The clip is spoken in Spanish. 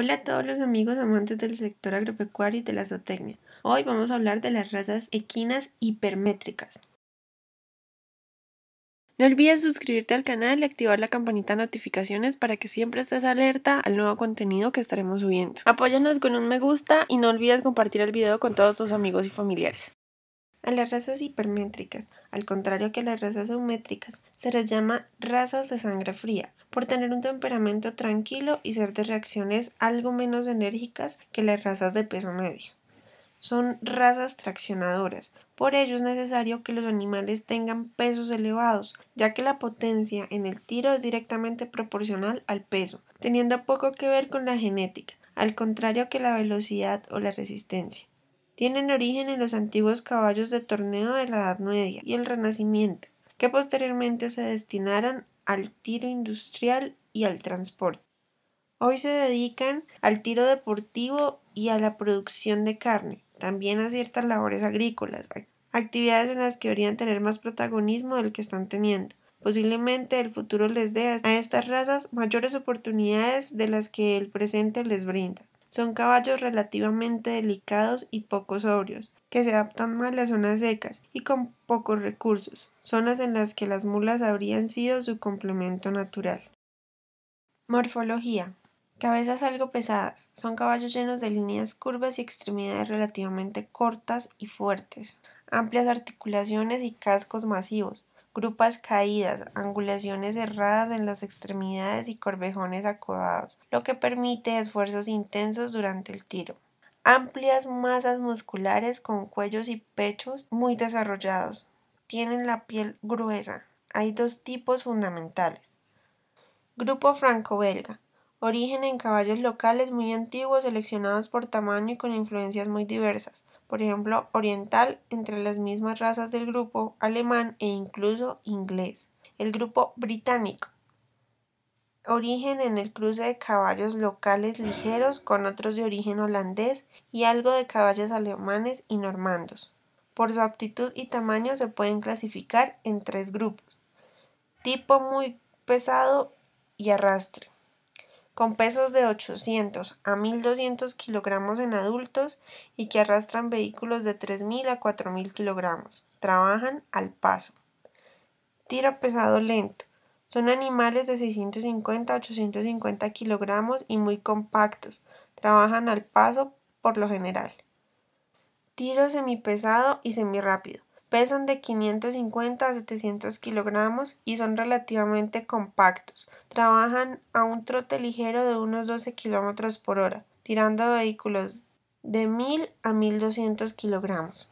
Hola a todos los amigos amantes del sector agropecuario y de la zootecnia. Hoy vamos a hablar de las razas equinas hipermétricas. No olvides suscribirte al canal y activar la campanita de notificaciones para que siempre estés alerta al nuevo contenido que estaremos subiendo. Apóyanos con un me gusta y no olvides compartir el video con todos tus amigos y familiares. A las razas hipermétricas al contrario que las razas eumétricas, se les llama razas de sangre fría, por tener un temperamento tranquilo y ser de reacciones algo menos enérgicas que las razas de peso medio. Son razas traccionadoras, por ello es necesario que los animales tengan pesos elevados, ya que la potencia en el tiro es directamente proporcional al peso, teniendo poco que ver con la genética, al contrario que la velocidad o la resistencia tienen origen en los antiguos caballos de torneo de la Edad Media y el Renacimiento, que posteriormente se destinaron al tiro industrial y al transporte. Hoy se dedican al tiro deportivo y a la producción de carne, también a ciertas labores agrícolas, actividades en las que deberían tener más protagonismo del que están teniendo. Posiblemente el futuro les dé a estas razas mayores oportunidades de las que el presente les brinda. Son caballos relativamente delicados y poco sobrios, que se adaptan mal a zonas secas y con pocos recursos, zonas en las que las mulas habrían sido su complemento natural. Morfología. Cabezas algo pesadas. Son caballos llenos de líneas curvas y extremidades relativamente cortas y fuertes. Amplias articulaciones y cascos masivos grupas caídas, angulaciones cerradas en las extremidades y corvejones acodados, lo que permite esfuerzos intensos durante el tiro. Amplias masas musculares con cuellos y pechos muy desarrollados. Tienen la piel gruesa. Hay dos tipos fundamentales. Grupo franco-belga origen en caballos locales muy antiguos seleccionados por tamaño y con influencias muy diversas, por ejemplo, oriental entre las mismas razas del grupo alemán e incluso inglés. El grupo británico. Origen en el cruce de caballos locales ligeros con otros de origen holandés y algo de caballos alemanes y normandos. Por su aptitud y tamaño se pueden clasificar en tres grupos. Tipo muy pesado y arrastre con pesos de 800 a 1200 kilogramos en adultos y que arrastran vehículos de 3000 a 4000 kilogramos. Trabajan al paso. Tiro pesado lento. Son animales de 650 a 850 kilogramos y muy compactos. Trabajan al paso por lo general. Tiro semipesado y semirápido. Pesan de 550 a 700 kilogramos y son relativamente compactos. Trabajan a un trote ligero de unos 12 kilómetros por hora, tirando vehículos de 1000 a 1200 kilogramos.